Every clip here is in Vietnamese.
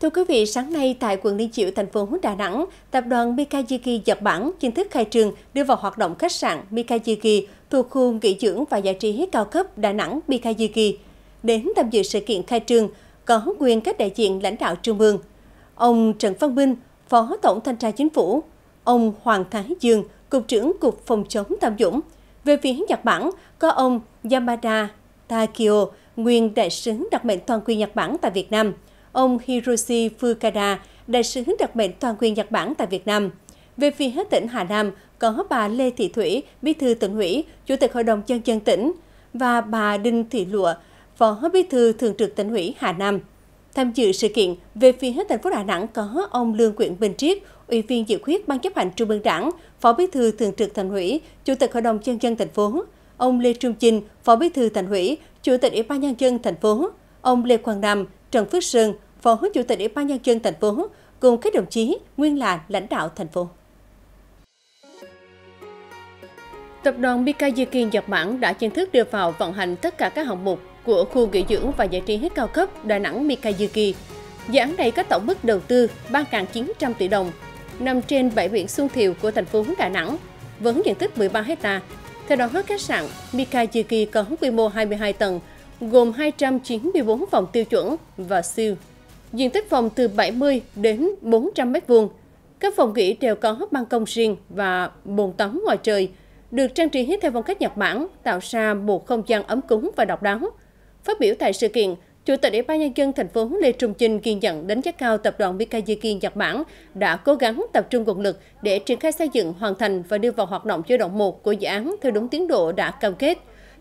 Thưa quý vị, sáng nay tại quận Liên Chiểu, thành phố Đà Nẵng, tập đoàn Mikayuki Nhật Bản chính thức khai trường đưa vào hoạt động khách sạn Mikayuki thuộc khu nghỉ dưỡng và giải trí cao cấp Đà Nẵng Mikayuki. Đến tham dự sự kiện khai trường có quyền các đại diện lãnh đạo trung ương. Ông Trần Văn Minh, Phó Tổng Thanh tra Chính phủ, ông Hoàng Thái Dương, Cục trưởng Cục Phòng chống tham nhũng. Về phía Nhật Bản, có ông Yamada Takio, nguyên đại sứ đặc mệnh toàn quyền Nhật Bản tại Việt Nam – ông Hiroshi Fukada, đại sứ đặc mệnh toàn quyền Nhật Bản tại Việt Nam. Về phía hết tỉnh Hà Nam, có bà Lê Thị Thủy, bí thư tỉnh ủy, chủ tịch hội đồng nhân dân tỉnh và bà Đinh Thị Lụa, phó bí thư thường trực tỉnh ủy Hà Nam. Tham dự sự kiện, về phía hết thành phố Đà Nẵng có ông Lương Quyện Bình Triết, Ủy viên dự khuyết Ban chấp hành Trung ương Đảng, Phó Bí thư Thường trực Thành ủy, Chủ tịch Hội đồng nhân dân thành phố, ông Lê Trung Chinh, Phó Bí thư Thành ủy, Chủ tịch Ủy ban nhân dân thành phố, ông Lê Quang Nam, Trần Phước Sơn, Phó Chủ tịch Ủy ban Nhân dân thành phố cùng các đồng chí nguyên là lãnh đạo thành phố. Tập đoàn BK Kiên Nhật Bản đã chính thức đưa vào vận hành tất cả các hạng mục của khu nghỉ dưỡng và giải trí cao cấp Đà Nẵng Mikayuki. Dự án này có tổng mức đầu tư 3.900 tỷ đồng, nằm trên bãi biển Xuân Thiều của thành phố Đà Nẵng, với diện tích 13 hecta. Theo đó, khách sạn Mikayuki có quy mô 22 tầng, gồm 294 phòng tiêu chuẩn và siêu diện tích phòng từ 70 đến 400 m2. Các phòng nghỉ đều có ban công riêng và bồn tắm ngoài trời, được trang trí theo phong cách Nhật Bản, tạo ra một không gian ấm cúng và độc đáo. Phát biểu tại sự kiện, Chủ tịch Ủy ban nhân dân thành phố Lê Trung Chinh ghi nhận đánh giá cao tập đoàn Mikazuki Nhật Bản đã cố gắng tập trung nguồn lực để triển khai xây dựng, hoàn thành và đưa vào hoạt động giai đoạn 1 của dự án theo đúng tiến độ đã cam kết.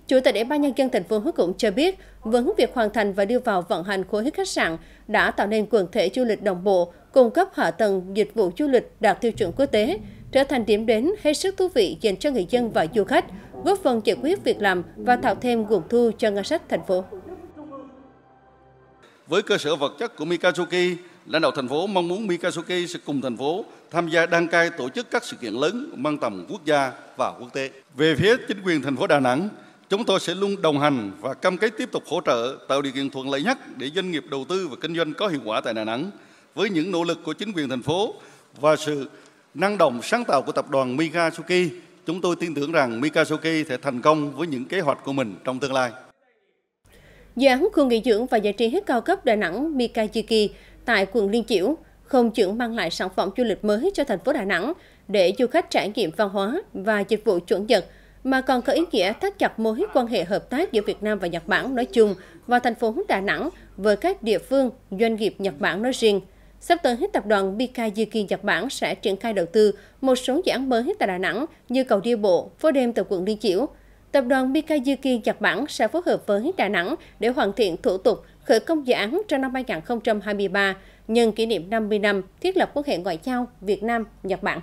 Chủ tịch Ủy ban nhân dân thành phố Hứa Cũng cho biết, vấn việc hoàn thành và đưa vào vận hành khối khách sạn đã tạo nên quần thể du lịch đồng bộ, cung cấp hạ tầng dịch vụ du lịch đạt tiêu chuẩn quốc tế, trở thành điểm đến hết sức thú vị dành cho người dân và du khách, góp phần giải quyết việc làm và tạo thêm nguồn thu cho ngân sách thành phố. Với cơ sở vật chất của Mikazuki, lãnh đạo thành phố mong muốn Mikazuki sẽ cùng thành phố tham gia đăng cai tổ chức các sự kiện lớn mang tầm quốc gia và quốc tế. Về phía chính quyền thành phố Đà Nẵng, Chúng tôi sẽ luôn đồng hành và cam kết tiếp tục hỗ trợ, tạo điều kiện thuận lợi nhất để doanh nghiệp đầu tư và kinh doanh có hiệu quả tại Đà Nẵng với những nỗ lực của chính quyền thành phố và sự năng động sáng tạo của tập đoàn Mikasuki, chúng tôi tin tưởng rằng Mikasuki sẽ thành công với những kế hoạch của mình trong tương lai. Dự án khu nghỉ dưỡng và giải trí hết cao cấp Đà Nẵng Mikasuki tại quận Liên Chiểu không chỉ mang lại sản phẩm du lịch mới cho thành phố Đà Nẵng để du khách trải nghiệm văn hóa và dịch vụ chuẩn nhật mà còn có ý nghĩa thắt chặt mối quan hệ hợp tác giữa Việt Nam và Nhật Bản nói chung và thành phố Đà Nẵng với các địa phương, doanh nghiệp Nhật Bản nói riêng. Sắp tới, tập đoàn Bikayuki Nhật Bản sẽ triển khai đầu tư một số dự án mới tại Đà Nẵng như cầu đi bộ, phố đêm tại quận Liên Chiểu. Tập đoàn Bikayuki Nhật Bản sẽ phối hợp với Đà Nẵng để hoàn thiện thủ tục khởi công dự án trong năm 2023 nhân kỷ niệm 50 năm thiết lập quan hệ ngoại giao Việt Nam-Nhật Bản.